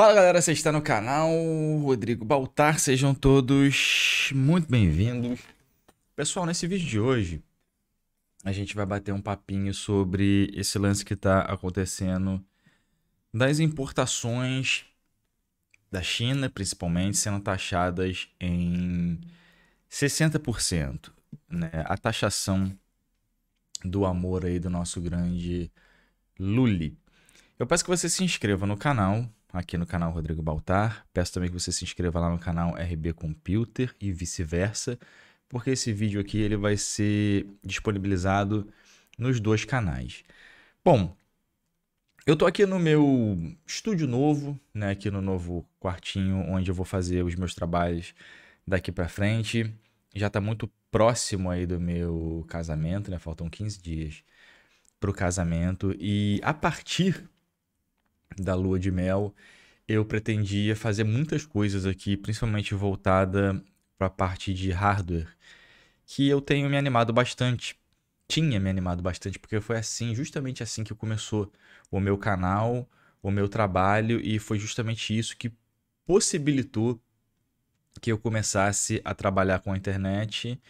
Fala galera, você está no canal Rodrigo Baltar, sejam todos muito bem-vindos. Pessoal, nesse vídeo de hoje a gente vai bater um papinho sobre esse lance que está acontecendo das importações da China, principalmente, sendo taxadas em 60%. Né? A taxação do amor aí do nosso grande Lully. Eu peço que você se inscreva no canal, aqui no canal Rodrigo Baltar. Peço também que você se inscreva lá no canal RB Computer e vice-versa, porque esse vídeo aqui ele vai ser disponibilizado nos dois canais. Bom, eu tô aqui no meu estúdio novo, né, aqui no novo quartinho onde eu vou fazer os meus trabalhos daqui para frente. Já tá muito próximo aí do meu casamento, né? Faltam 15 dias pro casamento e a partir da lua de mel, eu pretendia fazer muitas coisas aqui, principalmente voltada para a parte de hardware, que eu tenho me animado bastante. Tinha me animado bastante, porque foi assim, justamente assim que começou o meu canal, o meu trabalho, e foi justamente isso que possibilitou que eu começasse a trabalhar com a internet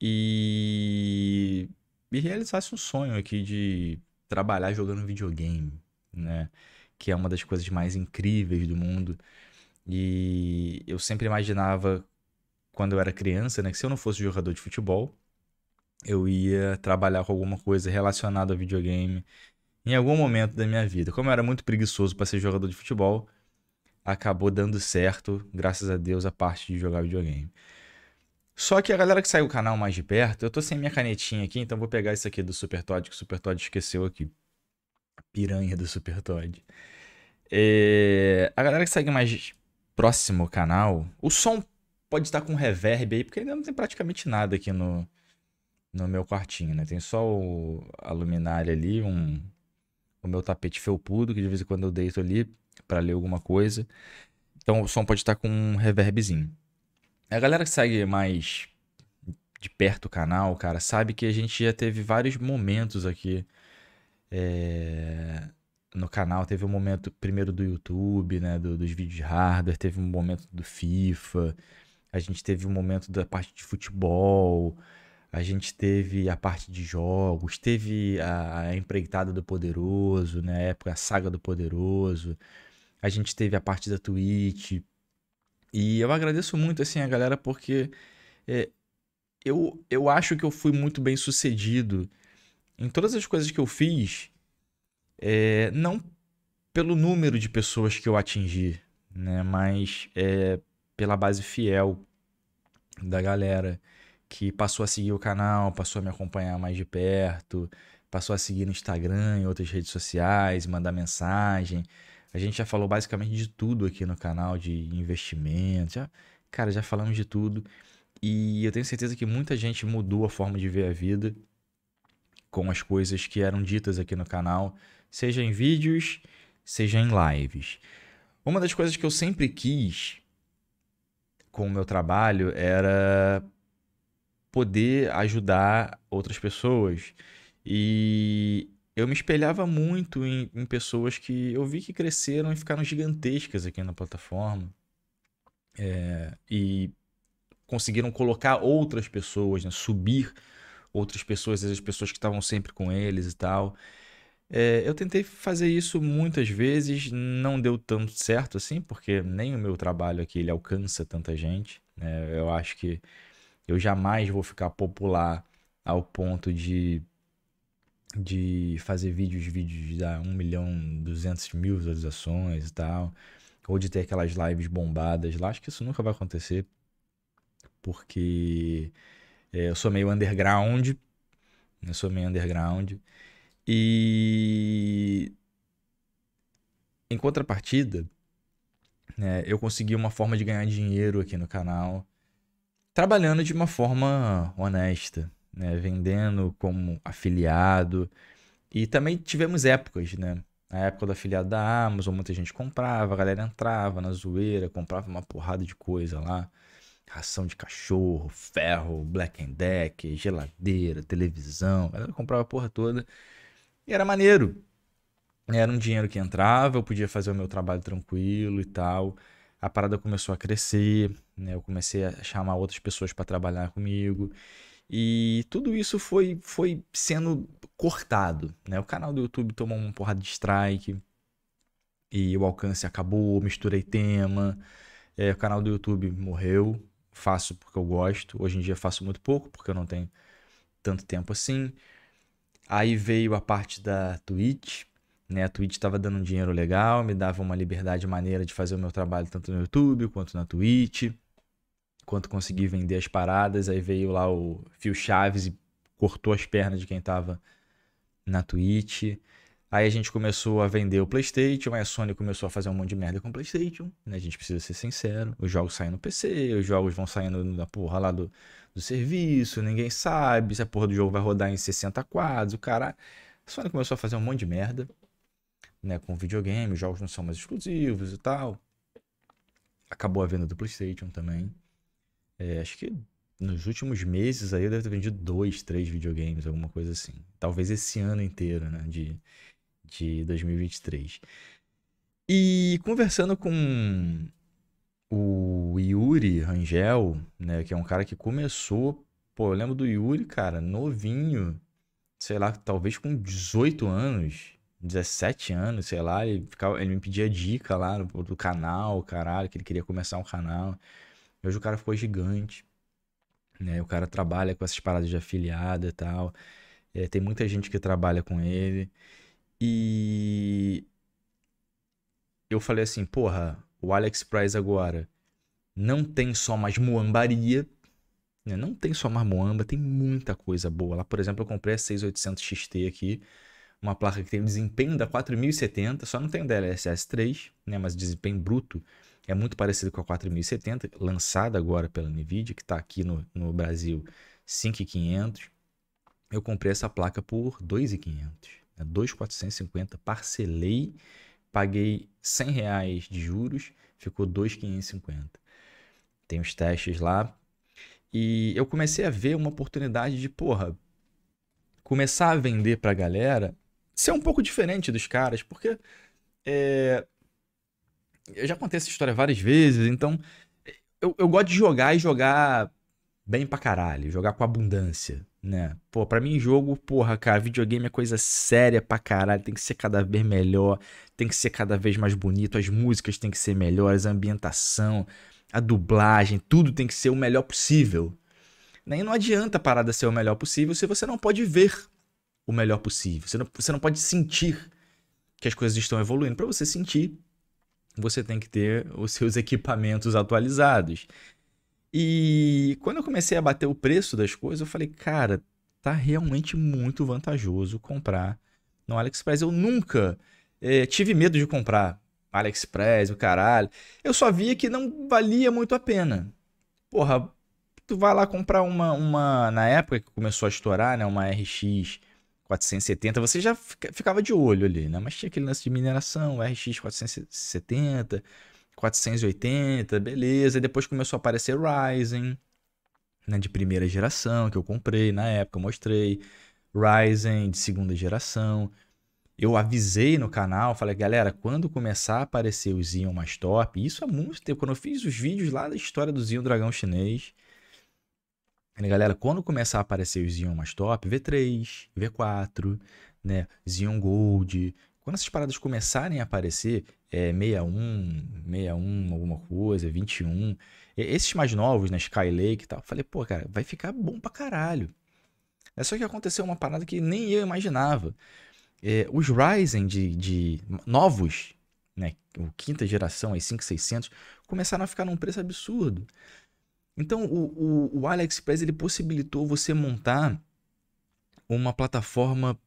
e, realizasse um sonho aqui de trabalhar jogando videogame, né? que é uma das coisas mais incríveis do mundo. E eu sempre imaginava, quando eu era criança, né, que se eu não fosse jogador de futebol, eu ia trabalhar com alguma coisa relacionada a videogame em algum momento da minha vida. Como eu era muito preguiçoso para ser jogador de futebol, acabou dando certo, graças a Deus, a parte de jogar videogame. Só que a galera que saiu o canal mais de perto, eu tô sem minha canetinha aqui, então vou pegar isso aqui do Super Todd, que o Super Todd esqueceu aqui piranha do Super Todd. É, a galera que segue mais próximo ao canal, o som pode estar com reverb aí, porque ainda não tem praticamente nada aqui no, no meu quartinho, né? Tem só o, a luminária ali, um, o meu tapete felpudo, que de vez em quando eu deito ali para ler alguma coisa. Então o som pode estar com um reverbzinho. A galera que segue mais de perto o canal, cara, sabe que a gente já teve vários momentos aqui é, no canal teve um momento primeiro do YouTube, né, do, dos vídeos de hardware, teve um momento do FIFA, a gente teve um momento da parte de futebol, a gente teve a parte de jogos, teve a, a empreitada do Poderoso, né, época a saga do Poderoso, a gente teve a parte da Twitch. E eu agradeço muito assim a galera porque é, eu, eu acho que eu fui muito bem sucedido em todas as coisas que eu fiz, é, não pelo número de pessoas que eu atingi, né? Mas é, pela base fiel da galera que passou a seguir o canal, passou a me acompanhar mais de perto, passou a seguir no Instagram e outras redes sociais, mandar mensagem. A gente já falou basicamente de tudo aqui no canal, de investimento. Já, cara, já falamos de tudo. E eu tenho certeza que muita gente mudou a forma de ver a vida com as coisas que eram ditas aqui no canal, seja em vídeos, seja em lives. Uma das coisas que eu sempre quis com o meu trabalho era poder ajudar outras pessoas. E eu me espelhava muito em, em, pessoas que eu vi que cresceram e ficaram gigantescas aqui na plataforma. É, e conseguiram colocar outras pessoas, né, subir outras pessoas, as pessoas que estavam sempre com eles e tal. É, eu tentei fazer isso muitas vezes, não deu tanto certo assim, porque nem o meu trabalho aqui ele alcança tanta gente. Né? Eu acho que eu jamais vou ficar popular ao ponto de de fazer vídeos, vídeos de dar ah, 1 milhão, 200 mil visualizações e tal, ou de ter aquelas lives bombadas lá. Acho que isso nunca vai acontecer, porque é, eu sou meio underground. Eu sou meio underground. E. Em contrapartida, né, eu consegui uma forma de ganhar dinheiro aqui no canal, trabalhando de uma forma honesta, né, vendendo como afiliado. E também tivemos épocas, né? a época do afiliado da Amazon, muita gente comprava, a galera entrava na zoeira, comprava uma porrada de coisa lá ração de cachorro, ferro, black and deck, geladeira, televisão. galera comprava a porra toda. E era maneiro. Era um dinheiro que entrava, eu podia fazer o meu trabalho tranquilo e tal. A parada começou a crescer, né? Eu comecei a chamar outras pessoas para trabalhar comigo. E tudo isso foi, foi sendo cortado, né? O canal do YouTube tomou uma porrada de strike. E o alcance acabou, misturei tema. É, o canal do YouTube morreu, faço porque eu gosto. Hoje em dia faço muito pouco, porque eu não tenho tanto tempo assim. Aí veio a parte da Twitch, né? A Twitch estava dando um dinheiro legal, me dava uma liberdade maneira de fazer o meu trabalho tanto no YouTube quanto na Twitch, quanto consegui vender as paradas. Aí veio lá o Fio Chaves e cortou as pernas de quem estava na Twitch. Aí a gente começou a vender o PlayStation, aí a Sony começou a fazer um monte de merda com o PlayStation, né? A gente precisa ser sincero. Os jogos saem no PC, os jogos vão saindo da porra lá do, do serviço, ninguém sabe se a porra do jogo vai rodar em 60 quadros, o cara. A Sony começou a fazer um monte de merda, né? Com videogame, os jogos não são mais exclusivos e tal. Acabou a venda do PlayStation também. É, acho que nos últimos meses aí eu devo ter vendido dois, três videogames, alguma coisa assim. Talvez esse ano inteiro, né? De de 2023. E conversando com o Yuri Rangel, né, que é um cara que começou, pô, eu lembro do Yuri, cara, novinho, sei lá, talvez com 18 anos, 17 anos, sei lá, ele, ficava, ele me pedia dica lá do, do canal, caralho, que ele queria começar um canal. hoje o cara ficou gigante, né, o cara trabalha com essas paradas de afiliada e tal, é, tem muita gente que trabalha com ele. E eu falei assim, porra, o Alex Price agora não tem só mais muambaria, né? não tem só mais muamba, tem muita coisa boa. Lá, por exemplo, eu comprei a 6800 XT aqui, uma placa que tem desempenho da 4070, só não tem o DLSS 3, né? mas desempenho bruto é muito parecido com a 4070, lançada agora pela NVIDIA, que está aqui no, no Brasil 5500. Eu comprei essa placa por 2,500 né? 2,450, parcelei, paguei 100 reais de juros, ficou 2,550. Tem os testes lá. E eu comecei a ver uma oportunidade de, porra, começar a vender pra galera, ser um pouco diferente dos caras, porque é... eu já contei essa história várias vezes, então eu, eu gosto de jogar e jogar bem pra caralho, jogar com abundância, né? Pô, pra mim, jogo, porra, cara, videogame é coisa séria pra caralho, tem que ser cada vez melhor, tem que ser cada vez mais bonito, as músicas tem que ser melhores, a ambientação, a dublagem, tudo tem que ser o melhor possível. Né? E não adianta a parada ser o melhor possível se você não pode ver o melhor possível, você não, você não pode sentir que as coisas estão evoluindo. Para você sentir, você tem que ter os seus equipamentos atualizados. E quando eu comecei a bater o preço das coisas, eu falei, cara, tá realmente muito vantajoso comprar no AliExpress. Eu nunca eh, tive medo de comprar AliExpress, o caralho. Eu só via que não valia muito a pena. Porra, tu vai lá comprar uma, uma na época que começou a estourar, né, uma RX 470, você já fica, ficava de olho ali, né? Mas tinha aquele lance de mineração, RX 470, 480, beleza. E depois começou a aparecer Ryzen, né, de primeira geração, que eu comprei na época, mostrei. Ryzen de segunda geração. Eu avisei no canal, falei, galera, quando começar a aparecer o Xeon mais top, isso há muito tempo, quando eu fiz os vídeos lá da história do Xeon Dragão Chinês, falei, galera, quando começar a aparecer o Xeon mais top, V3, V4, né, Xeon Gold, quando essas paradas começarem a aparecer, é, 61, 61, alguma coisa, 21. Esses mais novos, né? Skylake e tal. Falei, pô, cara, vai ficar bom pra caralho. É só que aconteceu uma parada que nem eu imaginava. É, os Ryzen de, de novos, né? O quinta geração, aí 5600, começaram a ficar num preço absurdo. Então, o, o, o AliExpress, ele possibilitou você montar uma plataforma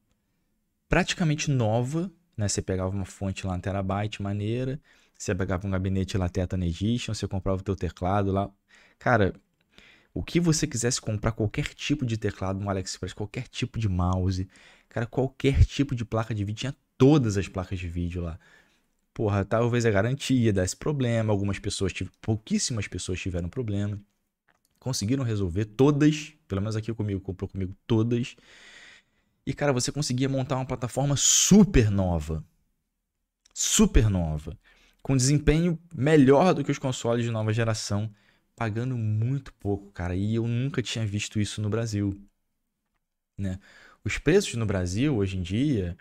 praticamente nova né? Você pegava uma fonte lá, um terabyte, maneira. Você pegava um gabinete lá, Teta Edition. Você comprava o teu teclado lá. Cara, o que você quisesse comprar, qualquer tipo de teclado no AliExpress, qualquer tipo de mouse, cara, qualquer tipo de placa de vídeo, tinha todas as placas de vídeo lá. Porra, talvez a garantia desse problema, algumas pessoas, pouquíssimas pessoas tiveram problema. Conseguiram resolver todas, pelo menos aqui comigo, comprou comigo todas. E, cara, você conseguia montar uma plataforma super nova. Super nova. Com desempenho melhor do que os consoles de nova geração. Pagando muito pouco, cara. E eu nunca tinha visto isso no Brasil. Né? Os preços no Brasil, hoje em dia,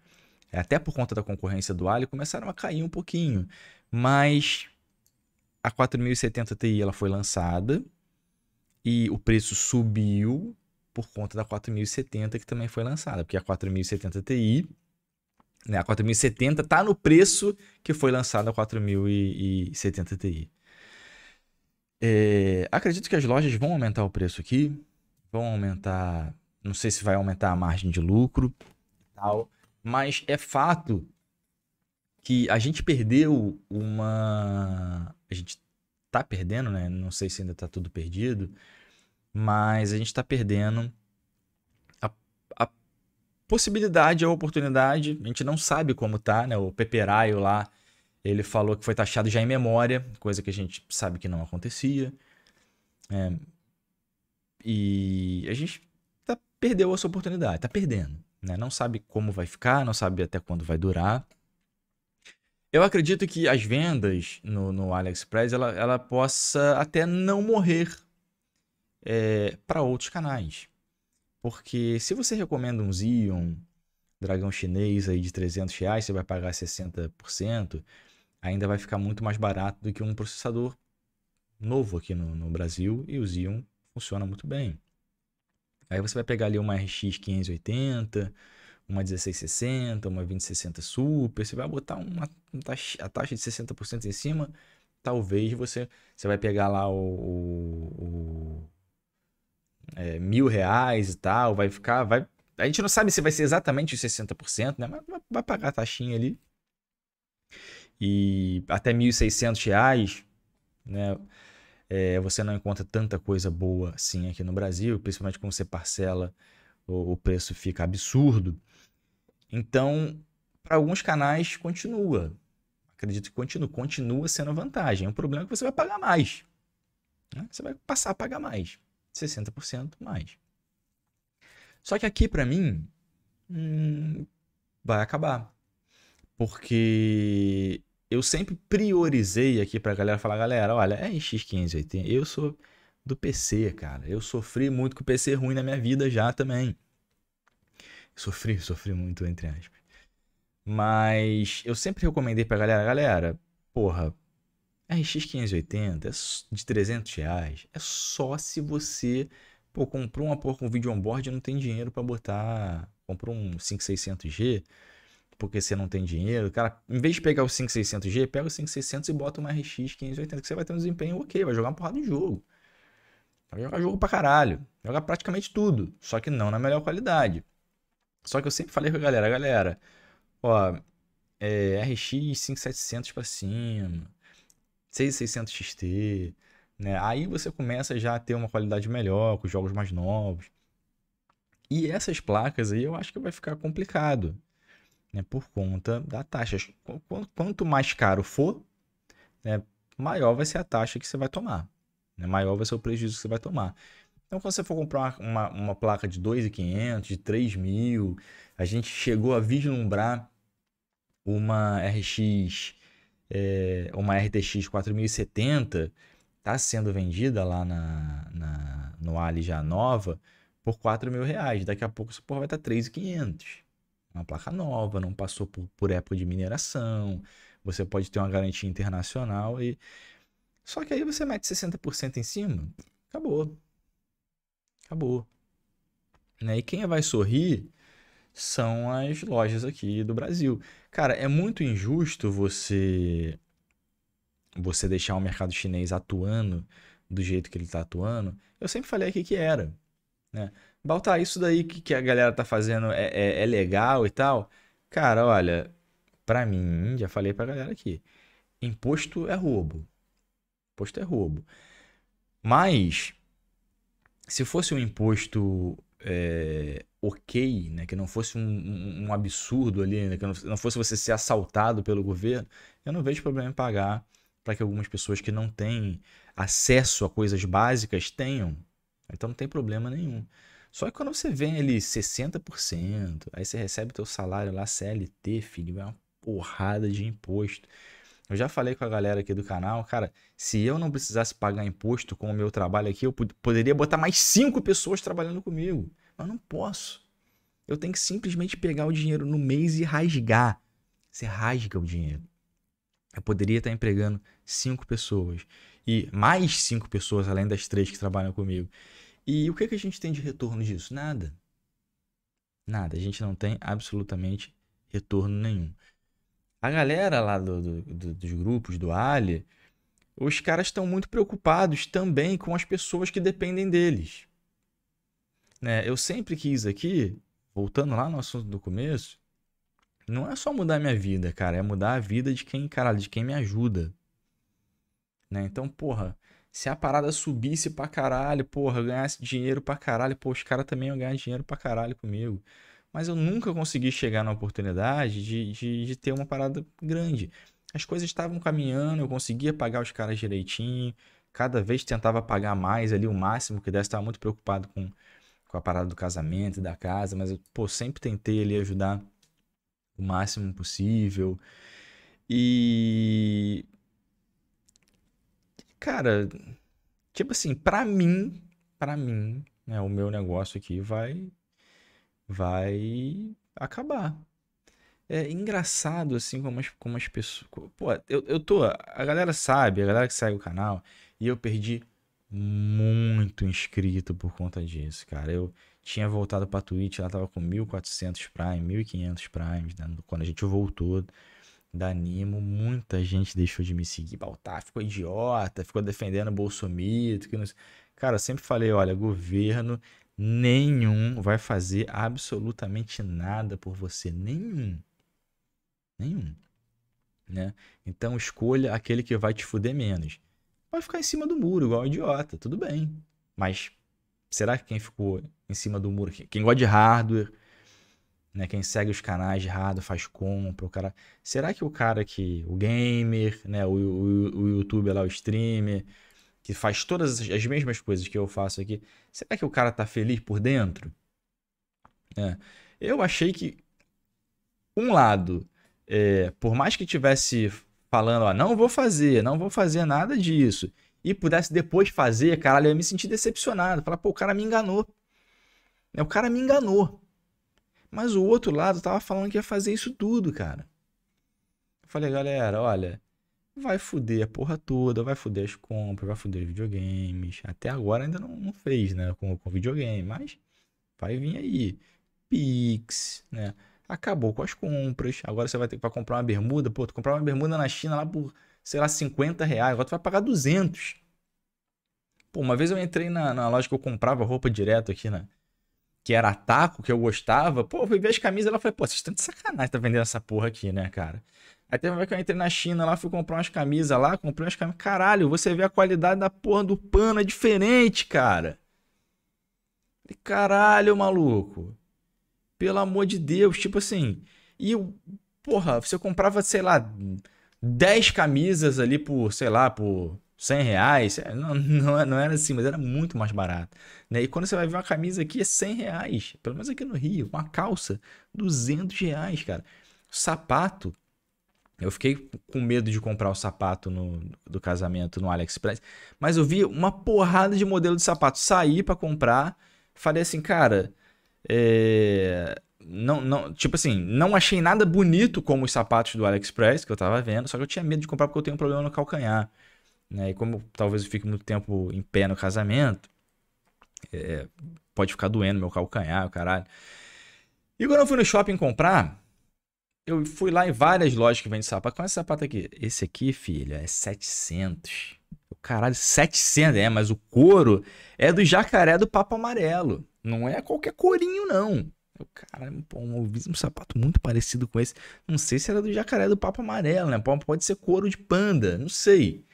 é até por conta da concorrência do Ali, começaram a cair um pouquinho. Mas a 4070 Ti ela foi lançada e o preço subiu por conta da 4070 que também foi lançada, porque a 4070 Ti, né, a 4070 tá no preço que foi lançada a 4070 Ti. É, acredito que as lojas vão aumentar o preço aqui, vão aumentar, não sei se vai aumentar a margem de lucro e tal, mas é fato que a gente perdeu uma, a gente tá perdendo, né? Não sei se ainda tá tudo perdido mas a gente está perdendo a, a, possibilidade, a oportunidade. A gente não sabe como tá, né? O Peperaio lá, ele falou que foi taxado já em memória, coisa que a gente sabe que não acontecia. É, e a gente tá, perdeu essa oportunidade, está perdendo. Né? Não sabe como vai ficar, não sabe até quando vai durar. Eu acredito que as vendas no, no AliExpress ela, ela possa até não morrer é, para outros canais. Porque se você recomenda um Xeon, dragão chinês aí de 300 reais, você vai pagar 60%, ainda vai ficar muito mais barato do que um processador novo aqui no, no Brasil e o Xeon funciona muito bem. Aí você vai pegar ali uma RX 580, uma 1660, uma 2060 Super, você vai botar uma taxa, a taxa de 60% em cima, talvez você, você vai pegar lá o, o, é, mil reais e tal, vai ficar, vai... A gente não sabe se vai ser exatamente os 60%, né? Mas vai pagar a taxinha ali. E até 1.600 reais, né? É, você não encontra tanta coisa boa assim aqui no Brasil, principalmente quando você parcela, o, o preço fica absurdo. Então, para alguns canais, continua. Acredito que continua, continua sendo vantagem. O problema é que você vai pagar mais. Né? Você vai passar a pagar mais. 60% mais. Só que aqui para mim hum, vai acabar. Porque eu sempre priorizei aqui pra galera falar, galera, olha, é em X580, eu sou do PC, cara. Eu sofri muito com o PC ruim na minha vida já também. Sofri, sofri muito, entre aspas. Mas eu sempre recomendei pra galera, galera, porra, RX580 é, é de 300 reais é só se você pô, comprou uma porra com vídeo vídeo onboard e não tem dinheiro para botar. Comprou um 5600G porque você não tem dinheiro. Cara, em vez de pegar o 5600G, pega o 5600 e bota uma RX 580 que você vai ter um desempenho ok, vai jogar uma porrada de jogo. Vai jogar jogo pra caralho. joga praticamente tudo, só que não na melhor qualidade. Só que eu sempre falei com a galera, galera, ó, é, RX 5700 pra cima. 6600 XT, né? Aí você começa já a ter uma qualidade melhor com jogos mais novos. E essas placas aí eu acho que vai ficar complicado, né? Por conta da taxa. Quanto mais caro for, né? maior vai ser a taxa que você vai tomar, né? maior vai ser o prejuízo que você vai tomar. Então, quando você for comprar uma, uma, uma placa de 2.500, de 3.000, a gente chegou a vislumbrar uma RX é, uma RTX 4070 está sendo vendida lá na, na, no Ali já nova por 4 mil reais. Daqui a pouco essa porra vai estar tá 3,500. Uma placa nova, não passou por, por época de mineração. Você pode ter uma garantia internacional e. Só que aí você mete 60% em cima, acabou. Acabou. Né? E quem vai sorrir são as lojas aqui do Brasil. Cara, é muito injusto você você deixar o mercado chinês atuando do jeito que ele está atuando. Eu sempre falei aqui que era. Né? Baltar, isso daí que, que a galera tá fazendo é, é, é legal e tal. Cara, olha, para mim, já falei pra galera aqui, imposto é roubo. Imposto é roubo. Mas, se fosse um imposto é, ok, né? que não fosse um, um, um absurdo ali, né? que não, fosse você ser assaltado pelo governo, eu não vejo problema em pagar para que algumas pessoas que não têm acesso a coisas básicas tenham. Então não tem problema nenhum. Só que quando você vem ali 60%, aí você recebe teu salário lá CLT, filho, é uma porrada de imposto. Eu já falei com a galera aqui do canal, cara, se eu não precisasse pagar imposto com o meu trabalho aqui, eu poderia botar mais cinco pessoas trabalhando comigo. Mas não posso. Eu tenho que simplesmente pegar o dinheiro no mês e rasgar. Você rasga o dinheiro. Eu poderia estar empregando cinco pessoas e mais cinco pessoas além das três que trabalham comigo. E o que, que a gente tem de retorno disso? Nada. Nada. A gente não tem absolutamente retorno nenhum. A galera lá do, do, do, dos grupos, do Ali, os caras estão muito preocupados também com as pessoas que dependem deles né, eu sempre quis aqui, voltando lá no assunto do começo, não é só mudar minha vida, cara, é mudar a vida de quem, caralho, de quem me ajuda. Né? Então, porra, se a parada subisse pra caralho, porra, eu ganhasse dinheiro pra caralho, pô, os caras também iam ganhar dinheiro pra caralho comigo. Mas eu nunca consegui chegar na oportunidade de, de, de ter uma parada grande. As coisas estavam caminhando, eu conseguia pagar os caras direitinho, cada vez tentava pagar mais ali o máximo que desse, estava muito preocupado com com a parada do casamento, da casa, mas eu, pô, sempre tentei ali ajudar o máximo possível. E. Cara, tipo assim, pra mim, pra mim, né, o meu negócio aqui vai. Vai acabar. É engraçado, assim, como as, como as pessoas. Pô, eu, eu tô. A galera sabe, a galera que segue o canal, e eu perdi muito inscrito por conta disso, cara. Eu tinha voltado pra Twitch, ela tava com 1.400 Prime, 1.500 Prime, né? quando a gente voltou da Nimo, muita gente deixou de me seguir. Baltar ficou idiota, ficou defendendo Bolsomito. Que não... Cara, eu sempre falei, olha, governo nenhum vai fazer absolutamente nada por você. Nenhum. Nenhum. Né? Então escolha aquele que vai te fuder menos. Pode ficar em cima do muro, igual um idiota, tudo bem. Mas será que quem ficou em cima do muro, quem gosta de hardware, né, quem segue os canais de hardware, faz compra, o cara... Será que o cara que, o gamer, né, o, o, o youtuber é lá, o streamer, que faz todas as mesmas coisas que eu faço aqui, será que o cara tá feliz por dentro? É. Eu achei que, um lado, é, por mais que tivesse falando, ó, não vou fazer, não vou fazer nada disso, e pudesse depois fazer, caralho, eu ia me sentir decepcionado. Falar, pô, o cara me enganou. Né, o cara me enganou. Mas o outro lado tava falando que ia fazer isso tudo, cara. Eu falei, galera, olha, vai fuder a porra toda, vai fuder as compras, vai fuder os videogames. Até agora ainda não, não fez, né, com, com videogame, mas vai vir aí. Pix, né? acabou com as compras. Agora você vai ter que comprar uma bermuda. Pô, tu comprar uma bermuda na China lá por, sei lá, 50 reais. Agora tu vai pagar 200. Pô, uma vez eu entrei na, na loja que eu comprava roupa direto aqui, né? Que era taco, que eu gostava. Pô, eu fui ver as camisas ela falou, pô, vocês estão de sacanagem, tá vendendo essa porra aqui, né, cara? Aí teve uma vez que eu entrei na China lá, fui comprar umas camisas lá, comprei umas camisas. Caralho, você vê a qualidade da porra do pano, é diferente, cara. Caralho, maluco. Pelo amor de Deus, tipo assim. E, porra, você comprava, sei lá, 10 camisas ali por, sei lá, por 100 reais. É, não, não, é, não era assim, mas era muito mais barato. Né? E quando você vai ver uma camisa aqui é 100 reais, pelo menos aqui no Rio. Uma calça, 200 reais, cara. Sapato, eu fiquei com medo de comprar o sapato no, do casamento no AliExpress, mas eu vi uma porrada de modelo de sapato. Saí para comprar, falei assim, cara, é, não, não, tipo assim, não achei nada bonito como os sapatos do AliExpress que eu tava vendo, só que eu tinha medo de comprar porque eu tenho um problema no calcanhar. Né? E como talvez eu fique muito tempo em pé no casamento, é, pode ficar doendo meu calcanhar, caralho. E quando eu fui no shopping comprar, eu fui lá em várias lojas que vendem sapato. Qual é esse sapato aqui? Esse aqui, filha, é 700 caralho, 700, é, mas o couro é do jacaré do papo amarelo. Não é qualquer corinho, não. Eu, caralho, pô, um sapato muito parecido com esse. Não sei se era do jacaré do papo amarelo, né? Pode ser couro de panda, não sei.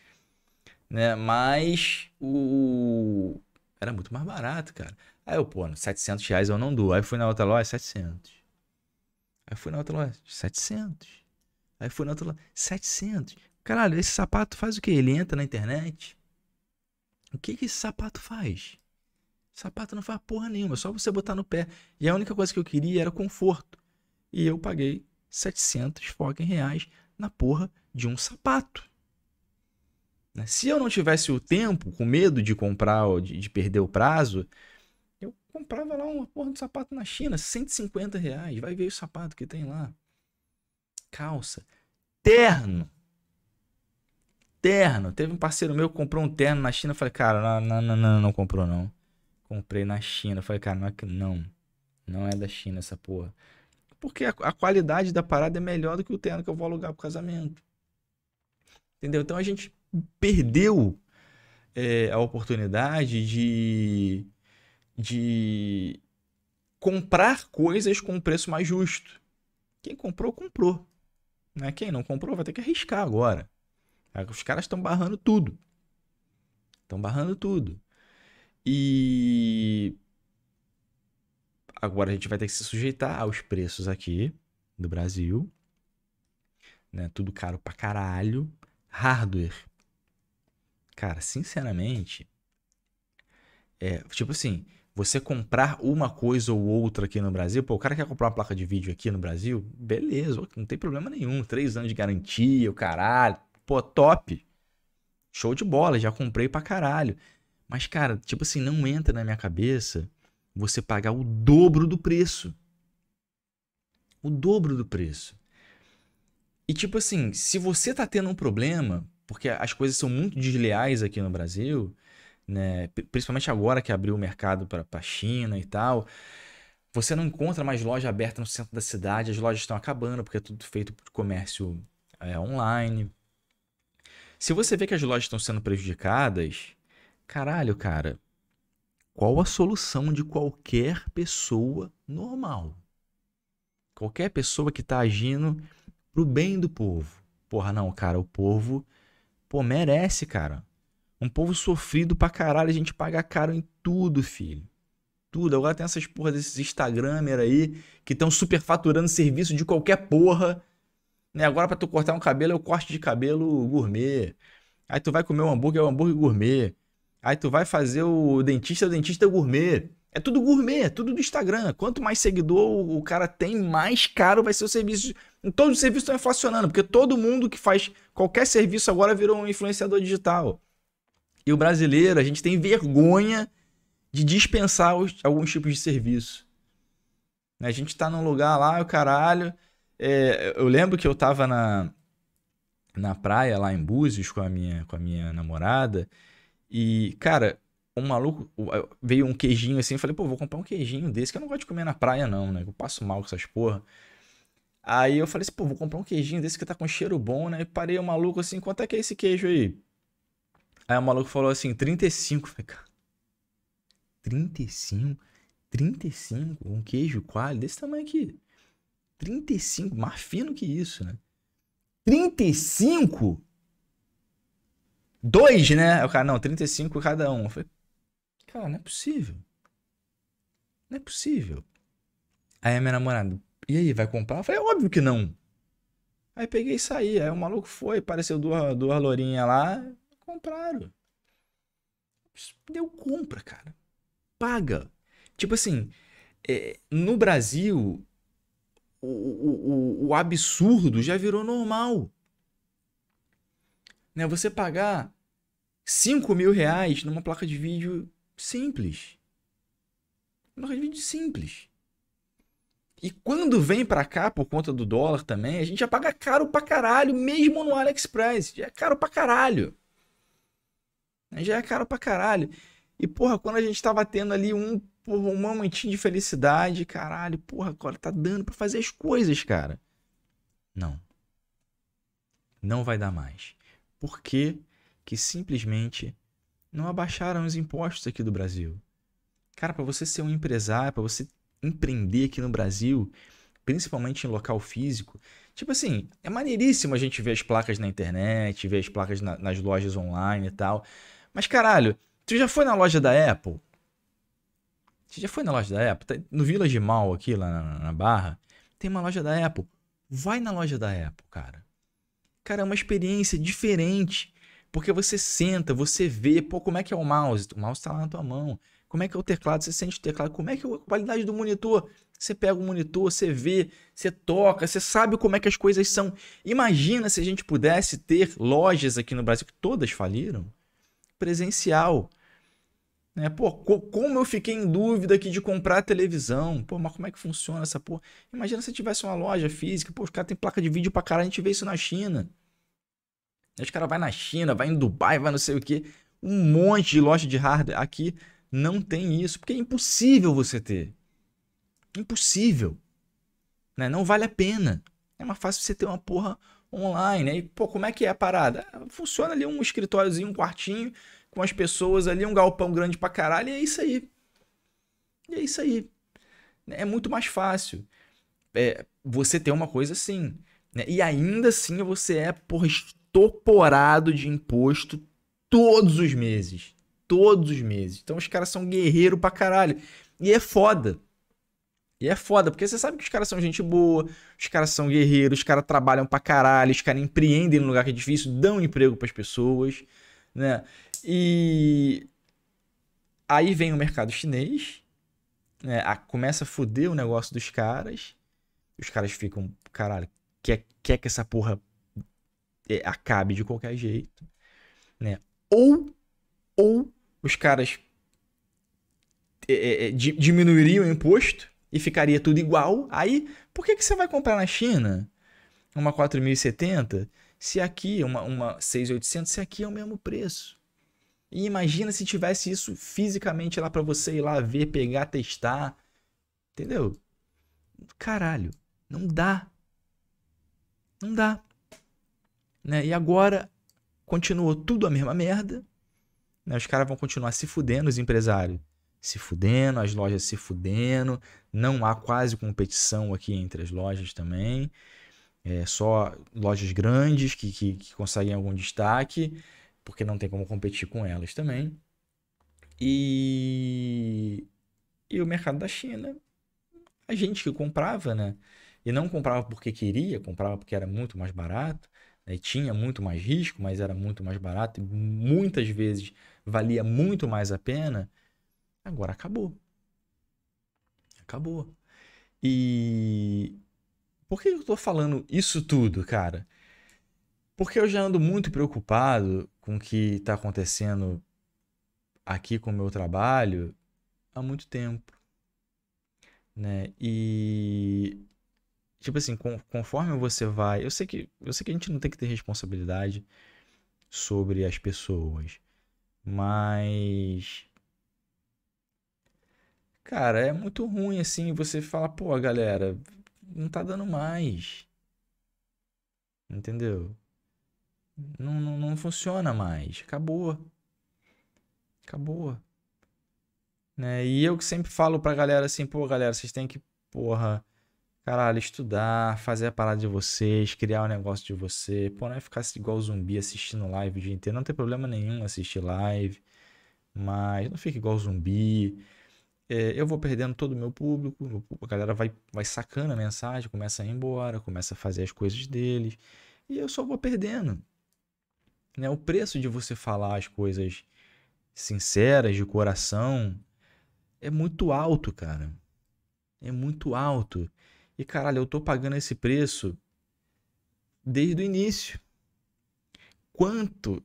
Né? Mas o... Era muito mais barato, cara. Aí eu, pô, 700 reais eu não dou. Aí fui na outra loja, 700. Aí fui na outra loja, 700. Aí fui na outra loja, 700. Caralho, esse sapato faz o quê? Ele entra na internet? O que, que esse sapato faz? Sapato não faz porra nenhuma, é só você botar no pé. E a única coisa que eu queria era conforto. E eu paguei 700 fucking reais na porra de um sapato. Né? Se eu não tivesse o tempo, com medo de comprar ou de, de perder o prazo, eu comprava lá uma porra de sapato na China, 150 reais. Vai ver o sapato que tem lá. Calça. Terno terno. Teve um parceiro meu que comprou um terno na China. Eu falei, cara, não, não, não, não, comprou, não. Comprei na China. Eu falei, cara, não é que. Não. Não é da China essa porra. Porque a, qualidade da parada é melhor do que o terno que eu vou alugar pro casamento. Entendeu? Então a gente perdeu é, a oportunidade de. de comprar coisas com um preço mais justo. Quem comprou, comprou. Né? Quem não comprou vai ter que arriscar agora. Os caras estão barrando tudo. Estão barrando tudo. E agora a gente vai ter que se sujeitar aos preços aqui do Brasil. Né? Tudo caro pra caralho. Hardware. Cara, sinceramente, é, tipo assim, você comprar uma coisa ou outra aqui no Brasil, pô, o cara quer comprar uma placa de vídeo aqui no Brasil, beleza, não tem problema nenhum. Três anos de garantia, o caralho, pô, top. Show de bola, já comprei pra caralho. Mas, cara, tipo assim, não entra na minha cabeça você pagar o dobro do preço. O dobro do preço. E, tipo assim, se você tá tendo um problema, porque as coisas são muito desleais aqui no Brasil, né? principalmente agora que abriu o mercado para a China e tal. Você não encontra mais loja aberta no centro da cidade, as lojas estão acabando porque é tudo feito por comércio é, online. Se você vê que as lojas estão sendo prejudicadas, caralho, cara, qual a solução de qualquer pessoa normal? Qualquer pessoa que está agindo pro bem do povo. Porra, não, cara, o povo, pô, merece, cara. Um povo sofrido pra caralho, a gente paga caro em tudo, filho. Tudo. Agora tem essas porra desses Instagramer aí que estão superfaturando serviço de qualquer porra né? Agora, para tu cortar um cabelo, é o corte de cabelo gourmet. Aí tu vai comer um hambúrguer, é o um hambúrguer gourmet. Aí tu vai fazer o dentista, o dentista gourmet. É tudo gourmet, é tudo do Instagram. Quanto mais seguidor o cara tem, mais caro vai ser o serviço. Todos os serviços estão inflacionando, porque todo mundo que faz qualquer serviço agora virou um influenciador digital. E o brasileiro, a gente tem vergonha de dispensar os, alguns tipos de serviço. Né? A gente está num lugar lá, o caralho, é, eu lembro que eu tava na, na praia lá em Búzios com a minha, com a minha namorada. E, cara, um maluco veio um queijinho assim. Eu falei, pô, vou comprar um queijinho desse que eu não gosto de comer na praia, não, né? Eu passo mal com essas porra. Aí eu falei assim, pô, vou comprar um queijinho desse que tá com cheiro bom, né? E parei o maluco assim, quanto é que é esse queijo aí? Aí o maluco falou assim, 35. Eu falei, cara, 35? 35? Um queijo qual? Desse tamanho aqui. 35, mais fino que isso, né? 35? Dois, né? O cara, não, 35 cada um. Eu falei, cara, não é possível. Não é possível. Aí a minha namorada, e aí, vai comprar? Eu falei, é óbvio que não. Aí peguei e saí. Aí o maluco foi, apareceu duas, duas lourinhas lá, compraram. Deu compra, cara. Paga. Tipo assim, é, no Brasil, o, o, o absurdo já virou normal. Né? Você pagar 5 mil reais numa placa de vídeo simples. Uma placa de vídeo simples. E quando vem para cá por conta do dólar também, a gente já paga caro pra caralho, mesmo no AliExpress. Já é caro pra caralho. Já é caro pra caralho. E porra, quando a gente tava tendo ali um por um momentinho de felicidade, caralho, porra, agora tá dando para fazer as coisas, cara. Não. Não vai dar mais. Por quê? que simplesmente não abaixaram os impostos aqui do Brasil? Cara, para você ser um empresário, para você empreender aqui no Brasil, principalmente em local físico, tipo assim, é maneiríssimo a gente ver as placas na internet, ver as placas na, nas lojas online e tal. Mas caralho, tu já foi na loja da Apple? Você já foi na loja da Apple? No Village Mall aqui, lá na, na Barra, tem uma loja da Apple. Vai na loja da Apple, cara. Cara, é uma experiência diferente. Porque você senta, você vê, pô, como é que é o mouse? O mouse tá lá na tua mão. Como é que é o teclado? Você sente o teclado. Como é que é a qualidade do monitor? Você pega o monitor, você vê, você toca, você sabe como é que as coisas são. Imagina se a gente pudesse ter lojas aqui no Brasil, que todas faliram, presencial. Né? Pô, co como eu fiquei em dúvida aqui de comprar televisão. Pô, mas como é que funciona essa porra? Imagina se tivesse uma loja física. Pô, os caras têm placa de vídeo pra caralho. A gente vê isso na China. Né, os caras vai na China, vai em Dubai, vai não sei o quê. Um monte de loja de hardware. Aqui não tem isso. Porque é impossível você ter. Impossível. Né? Não vale a pena. É mais fácil você ter uma porra online. Aí, pô, como é que é a parada? Funciona ali um escritóriozinho, um quartinho com as pessoas ali, um galpão grande pra caralho, e é isso aí. E é isso aí. É muito mais fácil é, você ter uma coisa assim. Né? E ainda assim você é, por estoporado de imposto todos os meses. Todos os meses. Então os caras são guerreiro pra caralho. E é foda. E é foda, porque você sabe que os caras são gente boa, os caras são guerreiros, os caras trabalham pra caralho, os caras empreendem no lugar que é difícil, dão emprego pras pessoas, né? E aí vem o mercado chinês, né? começa a foder o negócio dos caras. Os caras ficam, caralho, quer, quer que essa porra é, acabe de qualquer jeito, né? Ou, ou os caras é, é, é diminuiriam o imposto e ficaria tudo igual. Aí, por que, que você vai comprar na China uma 4070 se aqui uma, uma 6800, se aqui é o mesmo preço? E imagina se tivesse isso fisicamente lá para você ir lá ver, pegar, testar. Entendeu? Caralho, não dá. Não dá. Né? E agora continuou tudo a mesma merda. Né? Os caras vão continuar se fudendo, os empresários se fudendo, as lojas se fudendo. Não há quase competição aqui entre as lojas também. É só lojas grandes que, que, que conseguem algum destaque porque não tem como competir com elas também. E, e o mercado da China, a gente que comprava, né? E não comprava porque queria, comprava porque era muito mais barato, né? tinha muito mais risco, mas era muito mais barato e muitas vezes valia muito mais a pena. Agora acabou. Acabou. E por que eu tô falando isso tudo, cara? Porque eu já ando muito preocupado com o que está acontecendo aqui com o meu trabalho há muito tempo. Né? E tipo assim, conforme você vai, eu sei que eu sei que a gente não tem que ter responsabilidade sobre as pessoas, mas cara, é muito ruim assim você fala, pô, galera, não tá dando mais. Entendeu? Não, não, não funciona mais. Acabou. Acabou. Né? E eu que sempre falo pra galera assim, pô, galera, vocês têm que, porra, caralho, estudar, fazer a parada de vocês, criar o um negócio de você. Pô, não é ficar igual zumbi assistindo live o dia inteiro. Não tem problema nenhum assistir live, mas não fica igual zumbi. É, eu vou perdendo todo o meu público, a galera vai, vai sacando a mensagem, começa a ir embora, começa a fazer as coisas deles, e eu só vou perdendo. Né? O preço de você falar as coisas sinceras, de coração, é muito alto, cara. É muito alto. E caralho, eu tô pagando esse preço desde o início. Quanto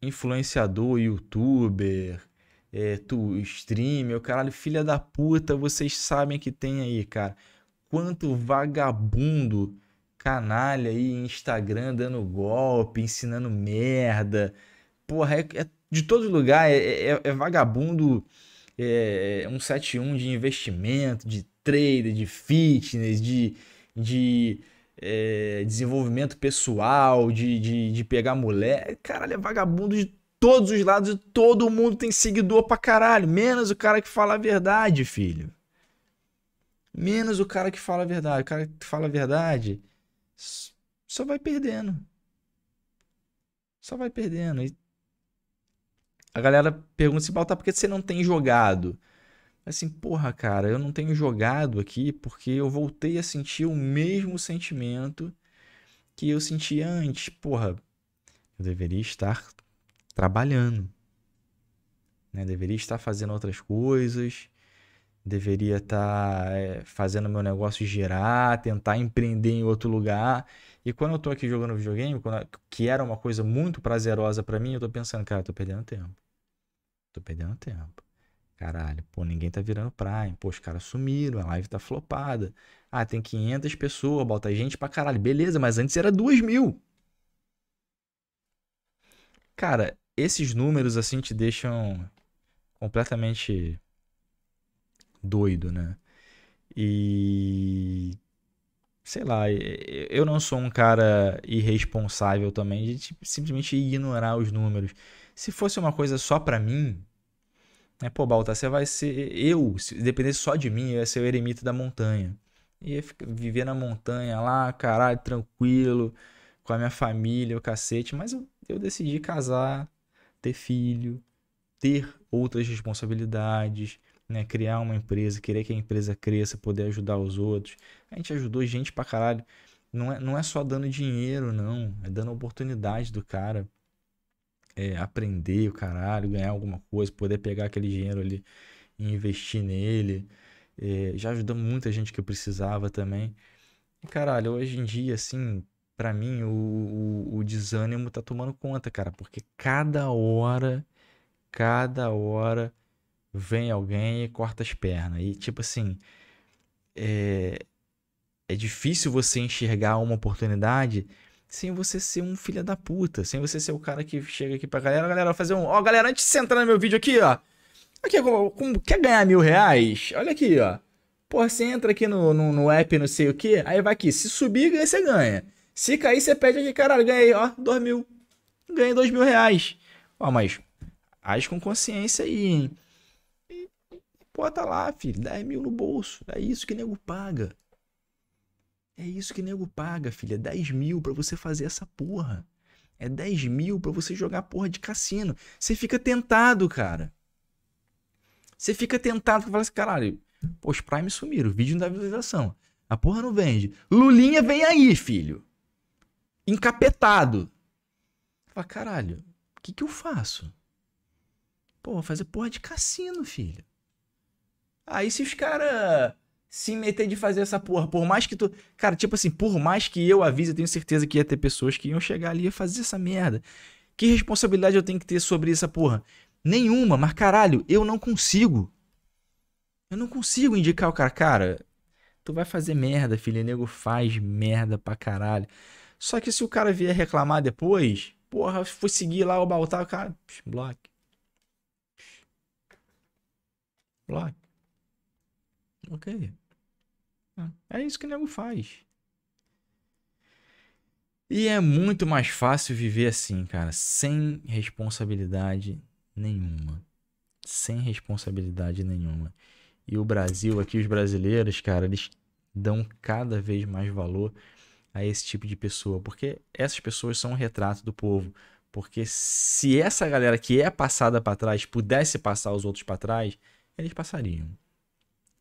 influenciador, youtuber, é, tu streamer, caralho, filha da puta, vocês sabem que tem aí, cara. Quanto vagabundo canalha aí em Instagram dando golpe, ensinando merda. Porra, é, é de todo lugar, é, é, é vagabundo é, 171 é de investimento, de trader, de fitness, de, de é, desenvolvimento pessoal, de, de, de, pegar mulher. Caralho, é vagabundo de todos os lados e todo mundo tem seguidor pra caralho. Menos o cara que fala a verdade, filho. Menos o cara que fala a verdade. O cara que fala a verdade só vai perdendo. Só vai perdendo. E a galera pergunta se Baltar, por que você não tem jogado? Assim, porra, cara, eu não tenho jogado aqui porque eu voltei a sentir o mesmo sentimento que eu sentia antes. Porra, eu deveria estar trabalhando. Né? Deveria estar fazendo outras coisas deveria estar tá, é, fazendo meu negócio girar, tentar empreender em outro lugar. E quando eu estou aqui jogando videogame, quando, que era uma coisa muito prazerosa para mim, eu estou pensando, cara, estou perdendo tempo. estou perdendo tempo. Caralho, pô, ninguém tá virando Prime. Pô, os caras sumiram, a live tá flopada. Ah, tem 500 pessoas, bota gente pra caralho. Beleza, mas antes era 2 mil. Cara, esses números assim te deixam completamente doido, né? E. Sei lá, eu não sou um cara irresponsável também de tipo, simplesmente ignorar os números. Se fosse uma coisa só pra mim, né? Pô, Balta, você vai ser. Eu, se dependesse só de mim, eu ia ser o eremita da montanha. Ia ficar, viver na montanha lá, caralho, tranquilo, com a minha família, o cacete. Mas eu, eu decidi casar, ter filho, ter outras responsabilidades, né? Criar uma empresa, querer que a empresa cresça, poder ajudar os outros. A gente ajudou gente pra caralho. Não é, não é só dando dinheiro, não. É dando oportunidade do cara é, aprender o caralho, ganhar alguma coisa, poder pegar aquele dinheiro ali e investir nele. É, já ajudou muita gente que precisava também. E caralho, hoje em dia, assim, para mim, o, o, o, desânimo tá tomando conta, cara, porque cada hora, cada hora vem alguém e corta as pernas. E tipo assim, é, é difícil você enxergar uma oportunidade sem você ser um filho da puta, sem você ser o cara que chega aqui pra galera, galera, fazer um, ó, oh, galera, antes de você entrar no meu vídeo aqui, ó, aqui, como, como, quer ganhar mil reais? Olha aqui, ó, pô, você entra aqui no, no, no app, não sei o que, aí vai aqui, se subir, você ganha, se cair, você pede aqui, caralho, ganhei, ó, dois mil, ganhei dois mil reais, ó, mas age com consciência aí, hein, Bota tá lá, filho, 10 mil no bolso. É isso que nego paga. É isso que nego paga, filho. É 10 mil pra você fazer essa porra. É 10 mil pra você jogar porra de cassino. Você fica tentado, cara. Você fica tentado, fala assim, caralho, pô, os Prime sumiram, o vídeo não dá visualização. A porra não vende. Lulinha vem aí, filho. Encapetado. Fala, caralho, o que que eu faço? Pô, fazer porra de cassino, filho. Aí se os caras se meter de fazer essa porra, por mais que tu. Cara, tipo assim, por mais que eu avise, eu tenho certeza que ia ter pessoas que iam chegar ali e fazer essa merda. Que responsabilidade eu tenho que ter sobre essa porra? Nenhuma, mas caralho, eu não consigo. Eu não consigo indicar o cara, cara, tu vai fazer merda, filho. O nego faz merda pra caralho. Só que se o cara vier reclamar depois, porra, foi seguir lá o baltar, o cara. Block. Block. Ok. Ah. É isso que o nego faz. E é muito mais fácil viver assim, cara, sem responsabilidade nenhuma. Sem responsabilidade nenhuma. E o Brasil, aqui os brasileiros, cara, eles dão cada vez mais valor a esse tipo de pessoa, porque essas pessoas são um retrato do povo. Porque se essa galera que é passada para trás pudesse passar os outros para trás, eles passariam.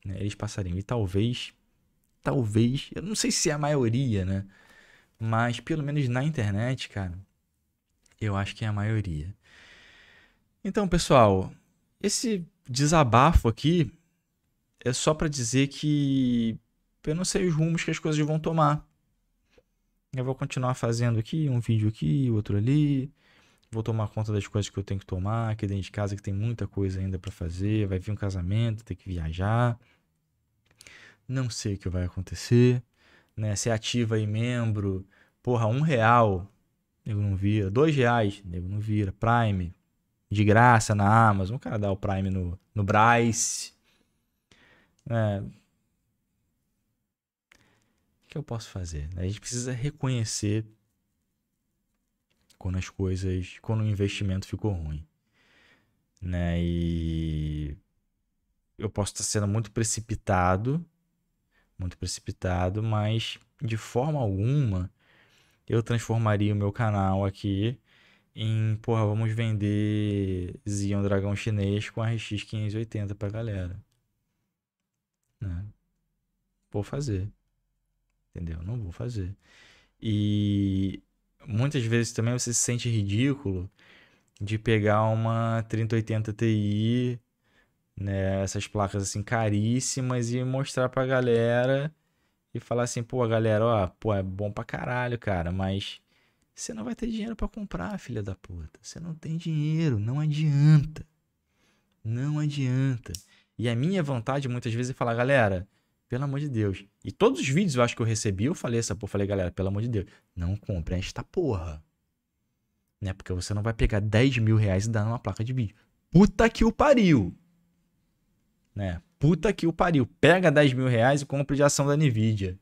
Né? Eles passariam. E talvez, talvez, eu não sei se é a maioria, né? Mas pelo menos na internet, cara, eu acho que é a maioria. Então, pessoal, esse desabafo aqui é só para dizer que eu não sei os rumos que as coisas vão tomar. Eu vou continuar fazendo aqui, um vídeo aqui, outro ali. Vou tomar conta das coisas que eu tenho que tomar aqui dentro de casa, que tem muita coisa ainda para fazer. Vai vir um casamento, tem que viajar não sei o que vai acontecer, né? Você ativa aí membro, porra, um real, nego não vira, dois reais, nego não vira, Prime, de graça na Amazon, o cara dá o Prime no, no Bryce, né? O que eu posso fazer? Né? A gente precisa reconhecer quando as coisas, quando o investimento ficou ruim, né? E eu posso estar sendo muito precipitado, muito precipitado, mas de forma alguma eu transformaria o meu canal aqui em, porra, vamos vender Zion Dragão Chinês com RX 580 pra galera. Né? Vou fazer. Entendeu? Não vou fazer. E muitas vezes também você se sente ridículo de pegar uma 3080 Ti né, essas placas assim caríssimas e mostrar pra galera e falar assim, pô, galera, ó, pô, é bom pra caralho, cara, mas você não vai ter dinheiro para comprar, filha da puta. Você não tem dinheiro, não adianta. Não adianta. E a minha vontade muitas vezes é falar, galera, pelo amor de Deus. E todos os vídeos eu acho que eu recebi, eu falei essa porra, falei, galera, pelo amor de Deus, não comprem esta porra. Né? Porque você não vai pegar 10 mil reais e dar numa placa de vídeo. Puta que o pariu! Né? Puta que o pariu. Pega 10 mil reais e compra de ação da Nvidia.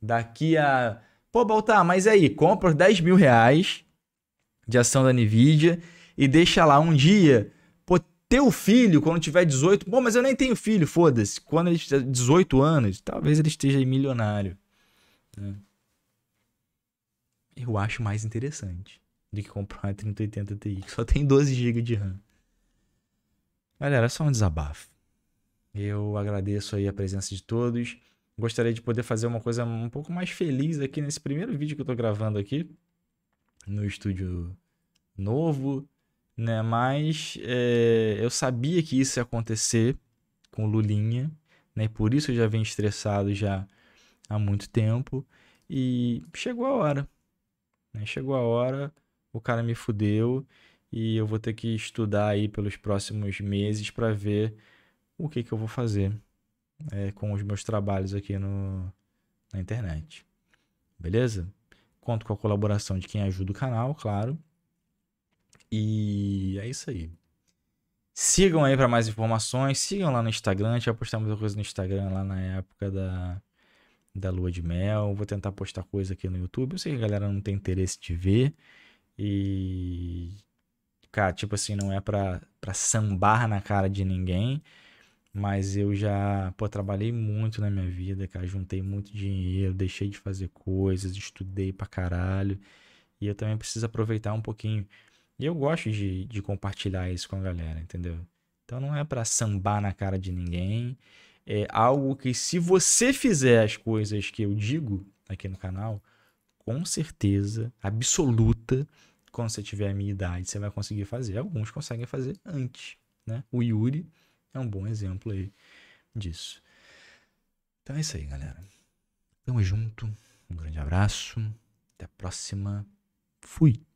Daqui a. Pô, Baltar, mas aí, compra 10 mil reais de ação da Nvidia e deixa lá um dia. Pô, teu filho, quando tiver 18. Bom, mas eu nem tenho filho, foda-se. Quando ele tiver 18 anos, talvez ele esteja milionário. Né? Eu acho mais interessante do que comprar uma 3080 Ti, que só tem 12 GB de RAM. Galera, é só um desabafo. Eu agradeço aí a presença de todos. Gostaria de poder fazer uma coisa um pouco mais feliz aqui nesse primeiro vídeo que eu estou gravando aqui no estúdio novo, né? Mas é, eu sabia que isso ia acontecer com Lulinha, né? E por isso eu já venho estressado já há muito tempo e chegou a hora, né? Chegou a hora, o cara me fudeu e eu vou ter que estudar aí pelos próximos meses para ver o que, que eu vou fazer é, com os meus trabalhos aqui no, na internet. Beleza? Conto com a colaboração de quem ajuda o canal, claro. E é isso aí. Sigam aí para mais informações. Sigam lá no Instagram. A gente vai postar muita coisa no Instagram lá na época da, da lua de mel. Vou tentar postar coisa aqui no YouTube. Eu sei que a galera não tem interesse de ver. E. Cara, tipo assim, não é pra, pra sambar na cara de ninguém. Mas eu já, pô, trabalhei muito na minha vida, cara. Juntei muito dinheiro, deixei de fazer coisas, estudei pra caralho. E eu também preciso aproveitar um pouquinho. E eu gosto de, de compartilhar isso com a galera, entendeu? Então não é para sambar na cara de ninguém. É algo que, se você fizer as coisas que eu digo aqui no canal, com certeza absoluta, quando você tiver a minha idade, você vai conseguir fazer. Alguns conseguem fazer antes, né? O Yuri é um bom exemplo aí disso. Então é isso aí, galera. Tamo junto. Um grande abraço. Até a próxima. Fui.